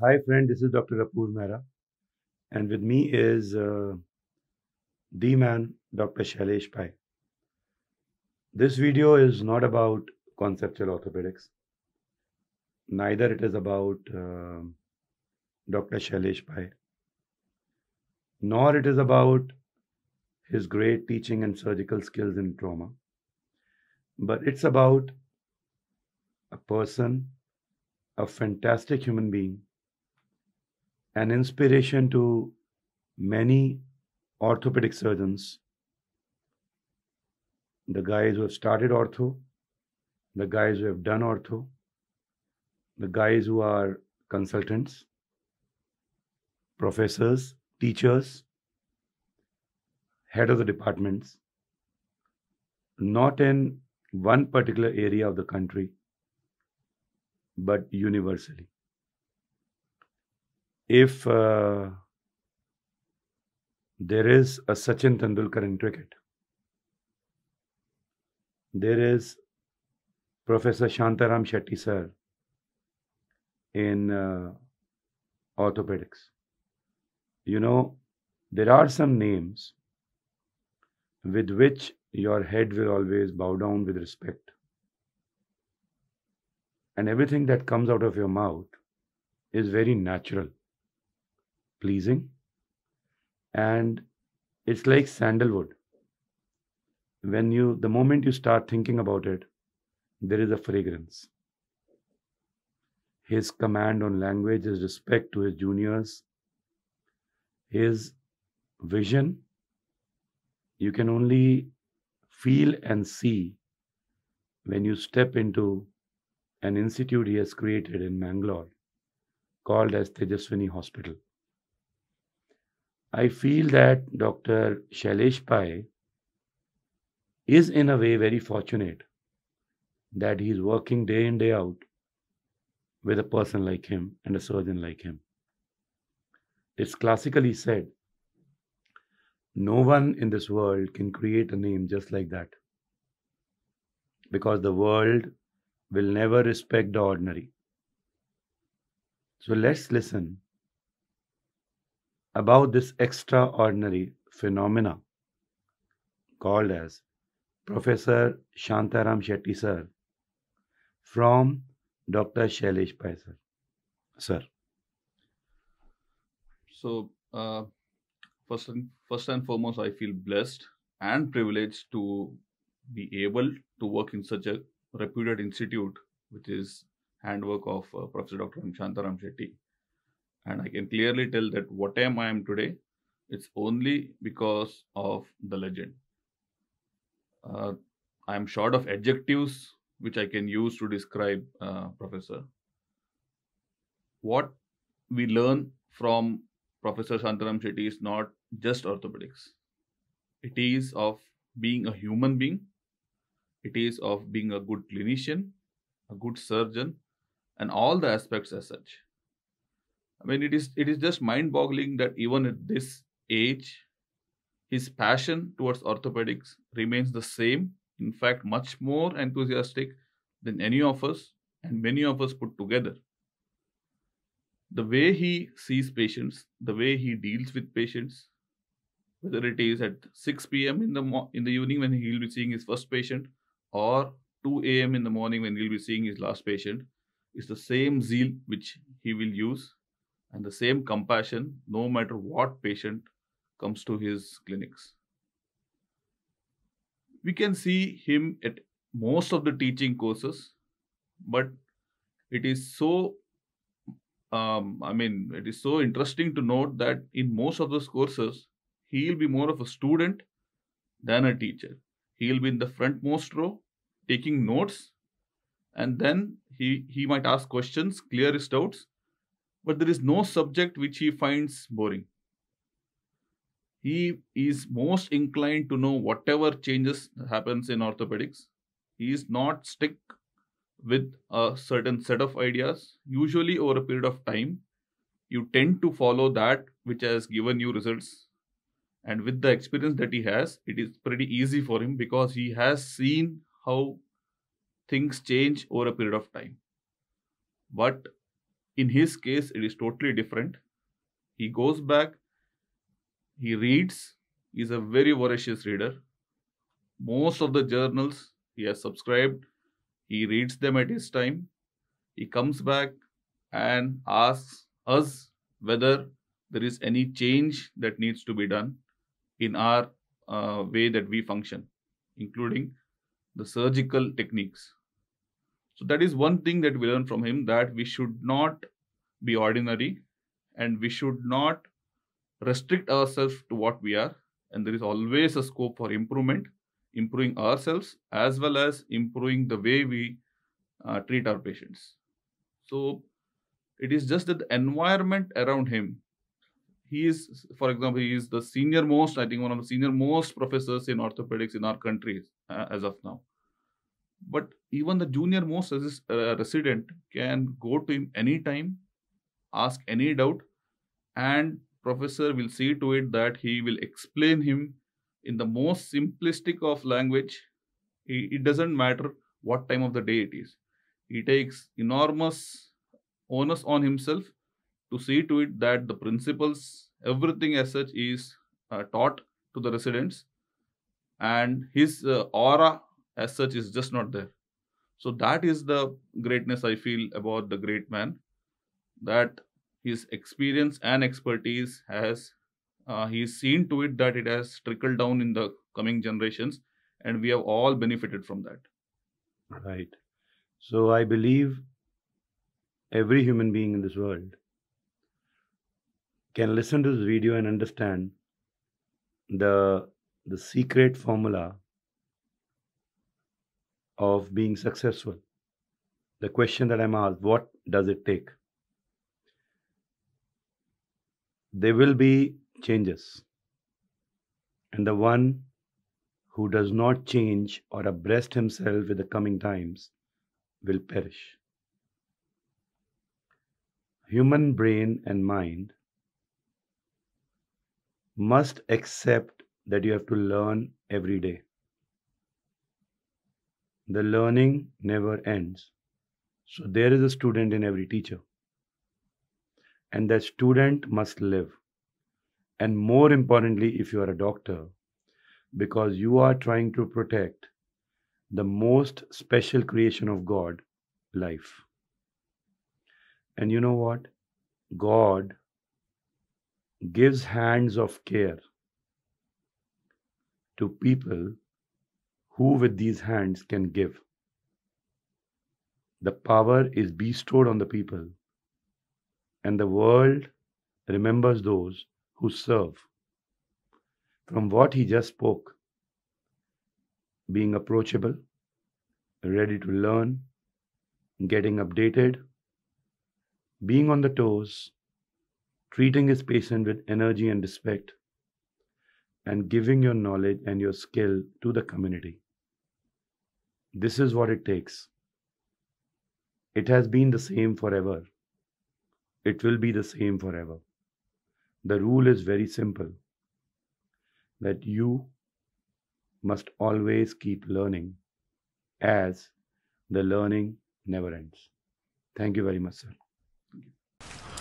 Hi, friend. This is Dr. Apoor Mehra. And with me is uh, the man, Dr. Shailesh Pai. This video is not about conceptual orthopedics. Neither it is about uh, Dr. Shailesh Pai. Nor it is about his great teaching and surgical skills in trauma. But it's about a person, a fantastic human being an inspiration to many orthopedic surgeons. The guys who have started ortho, the guys who have done ortho, the guys who are consultants, professors, teachers, head of the departments, not in one particular area of the country, but universally if uh, there is a Sachin Tendulkar in cricket, there is Professor Shantaram Shetty sir in uh, orthopedics. You know, there are some names with which your head will always bow down with respect. And everything that comes out of your mouth is very natural pleasing and it's like sandalwood when you the moment you start thinking about it there is a fragrance his command on language his respect to his juniors his vision you can only feel and see when you step into an institute he has created in Mangalore called as Tejaswini Hospital. I feel that Dr. Shailesh Pai is in a way very fortunate that he is working day in, day out with a person like him and a surgeon like him. It's classically said no one in this world can create a name just like that because the world will never respect the ordinary. So let's listen about this extraordinary phenomena called as Professor Shantaram Shetty sir from Dr. Shailesh Pai sir. sir. So, uh, first, and, first and foremost, I feel blessed and privileged to be able to work in such a reputed institute, which is handwork of uh, Professor Dr. Shantaram Shetty and i can clearly tell that what am i am today it's only because of the legend uh, i am short of adjectives which i can use to describe uh, professor what we learn from professor shantaram shetty is not just orthopedics it is of being a human being it is of being a good clinician a good surgeon and all the aspects as such I mean, it is it is just mind-boggling that even at this age, his passion towards orthopedics remains the same. In fact, much more enthusiastic than any of us and many of us put together. The way he sees patients, the way he deals with patients, whether it is at 6 p.m. in the mo- in the evening when he'll be seeing his first patient, or 2 a.m. in the morning when he'll be seeing his last patient, is the same zeal which he will use and the same compassion no matter what patient comes to his clinics. We can see him at most of the teaching courses, but it is so um, I mean, it is so interesting to note that in most of those courses, he'll be more of a student than a teacher. He'll be in the frontmost row taking notes, and then he, he might ask questions, clear his doubts, but there is no subject which he finds boring. He is most inclined to know whatever changes happens in orthopedics. He is not stuck with a certain set of ideas. Usually over a period of time, you tend to follow that which has given you results. And with the experience that he has, it is pretty easy for him because he has seen how things change over a period of time. But in his case, it is totally different. He goes back, he reads, is a very voracious reader. Most of the journals he has subscribed, he reads them at his time. He comes back and asks us whether there is any change that needs to be done in our uh, way that we function, including the surgical techniques. So that is one thing that we learn from him that we should not be ordinary and we should not restrict ourselves to what we are. And there is always a scope for improvement, improving ourselves as well as improving the way we uh, treat our patients. So it is just that the environment around him. He is, for example, he is the senior most, I think one of the senior most professors in orthopedics in our country uh, as of now but even the junior most uh, resident can go to him anytime ask any doubt and professor will see to it that he will explain him in the most simplistic of language it, it doesn't matter what time of the day it is he takes enormous onus on himself to see to it that the principles everything as such is uh, taught to the residents and his uh, aura as such is just not there. So that is the greatness I feel about the great man, that his experience and expertise has uh, he's seen to it that it has trickled down in the coming generations, and we have all benefited from that. Right. So I believe every human being in this world can listen to this video and understand the the secret formula of being successful. The question that I'm asked, what does it take? There will be changes. And the one who does not change or abreast himself with the coming times will perish. Human brain and mind must accept that you have to learn every day the learning never ends. So there is a student in every teacher. And that student must live. And more importantly, if you are a doctor, because you are trying to protect the most special creation of God, life. And you know what? God gives hands of care to people who with these hands can give. The power is bestowed on the people, and the world remembers those who serve. From what he just spoke, being approachable, ready to learn, getting updated, being on the toes, treating his patient with energy and respect, and giving your knowledge and your skill to the community. This is what it takes. It has been the same forever. It will be the same forever. The rule is very simple that you must always keep learning as the learning never ends. Thank you very much, sir.